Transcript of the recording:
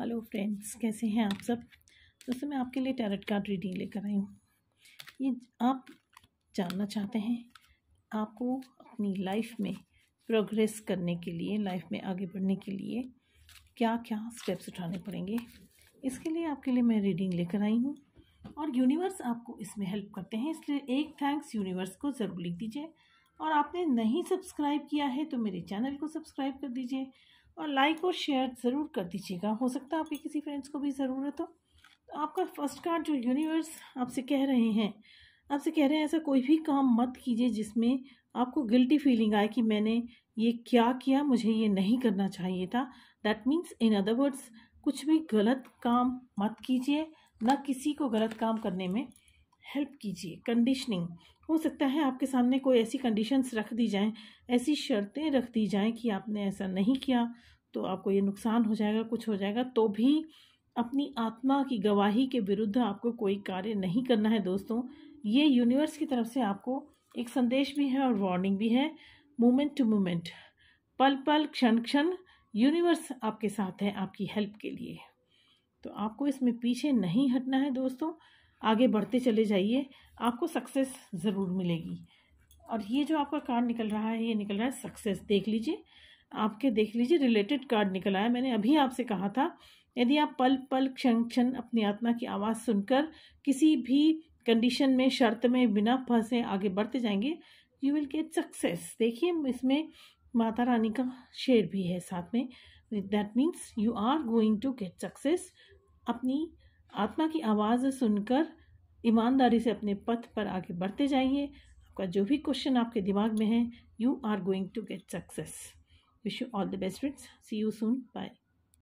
hello friends कैसे हैं आप सब दोस्तों मैं आपके लिए टैरट कार्ड रीडिंग लेकर आई हूँ ये आप जानना चाहते हैं आपको अपनी लाइफ में प्रोग्रेस करने के लिए लाइफ में आगे बढ़ने के लिए क्या क्या स्टेप्स उठाने पड़ेंगे इसके लिए आपके लिए मैं रीडिंग लेकर आई हूँ और यूनिवर्स आपको इसमें हेल्प करते हैं इसलिए एक थैंक्स यूनिवर्स को ज़रूर लिख दीजिए और आपने नहीं सब्सक्राइब किया है तो मेरे चैनल को सब्सक्राइब कर दीजिए और लाइक और शेयर ज़रूर कर दीजिएगा हो सकता है आपके किसी फ्रेंड्स को भी ज़रूरत हो तो आपका फर्स्ट कार्ड जो यूनिवर्स आपसे कह रहे हैं आपसे कह रहे हैं ऐसा कोई भी काम मत कीजिए जिसमें आपको गिल्टी फीलिंग आए कि मैंने ये क्या किया मुझे ये नहीं करना चाहिए था that means in other words कुछ भी गलत काम मत कीजिए ना किसी को गलत काम करने में हेल्प कीजिए कंडीशनिंग हो सकता है आपके सामने कोई ऐसी कंडीशंस रख दी जाएं ऐसी शर्तें रख दी जाएं कि आपने ऐसा नहीं किया तो आपको ये नुकसान हो जाएगा कुछ हो जाएगा तो भी अपनी आत्मा की गवाही के विरुद्ध आपको कोई कार्य नहीं करना है दोस्तों ये यूनिवर्स की तरफ से आपको एक संदेश भी है और वार्निंग भी है मोमेंट टू मोमेंट पल पल क्षण क्षण यूनिवर्स आपके साथ है आपकी हेल्प के लिए तो आपको इसमें पीछे नहीं हटना है दोस्तों आगे बढ़ते चले जाइए आपको सक्सेस ज़रूर मिलेगी और ये जो आपका कार्ड निकल रहा है ये निकल रहा है सक्सेस देख लीजिए आपके देख लीजिए रिलेटेड कार्ड निकल आया मैंने अभी आपसे कहा था यदि आप पल पल क्षण क्षण अपनी आत्मा की आवाज़ सुनकर किसी भी कंडीशन में शर्त में बिना फंसे आगे बढ़ते जाएंगे यू विल गेट सक्सेस देखिए इसमें माता रानी का शेर भी है साथ में that means you are going to get success अपनी आत्मा की आवाज़ सुनकर ईमानदारी से अपने पथ पर आगे बढ़ते जाइए आपका जो भी क्वेश्चन आपके दिमाग में है you are going to get success wish you all the best friends see you soon bye